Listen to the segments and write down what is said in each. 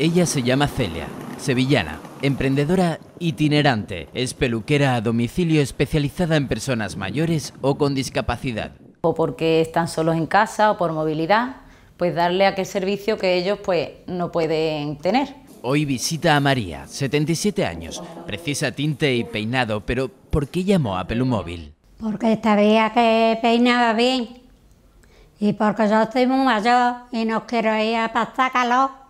Ella se llama Celia, sevillana, emprendedora itinerante, es peluquera a domicilio especializada en personas mayores o con discapacidad. O porque están solos en casa o por movilidad, pues darle aquel servicio que ellos pues no pueden tener. Hoy visita a María, 77 años, precisa tinte y peinado, pero ¿por qué llamó a Pelumóvil? Porque sabía que peinaba bien y porque yo estoy muy mayor y no quiero ir a pasar calor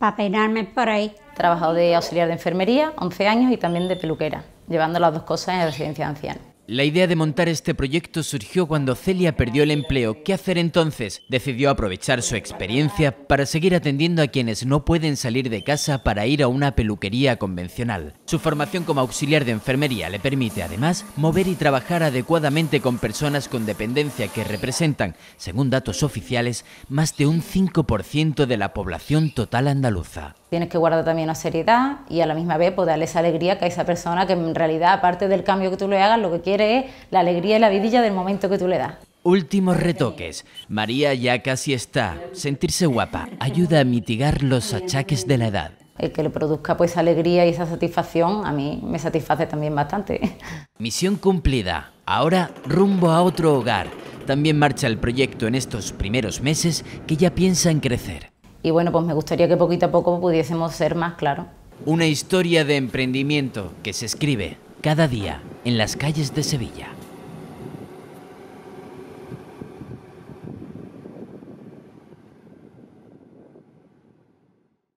para peinarme por ahí. trabajado de auxiliar de enfermería 11 años y también de peluquera, llevando las dos cosas en residencia de ancianos. La idea de montar este proyecto surgió cuando Celia perdió el empleo. ¿Qué hacer entonces? Decidió aprovechar su experiencia para seguir atendiendo a quienes no pueden salir de casa para ir a una peluquería convencional. Su formación como auxiliar de enfermería le permite además mover y trabajar adecuadamente con personas con dependencia que representan, según datos oficiales, más de un 5% de la población total andaluza. Tienes que guardar también la seriedad y a la misma vez pues, alegría que a esa persona que en realidad aparte del cambio que tú le hagas lo que quiere la alegría y la vidilla del momento que tú le das. Últimos retoques. María ya casi está. Sentirse guapa ayuda a mitigar los achaques de la edad. El que le produzca pues alegría y esa satisfacción a mí me satisface también bastante. Misión cumplida. Ahora rumbo a otro hogar. También marcha el proyecto en estos primeros meses que ya piensa en crecer. Y bueno, pues me gustaría que poquito a poco pudiésemos ser más claro. Una historia de emprendimiento que se escribe cada día en las calles de Sevilla.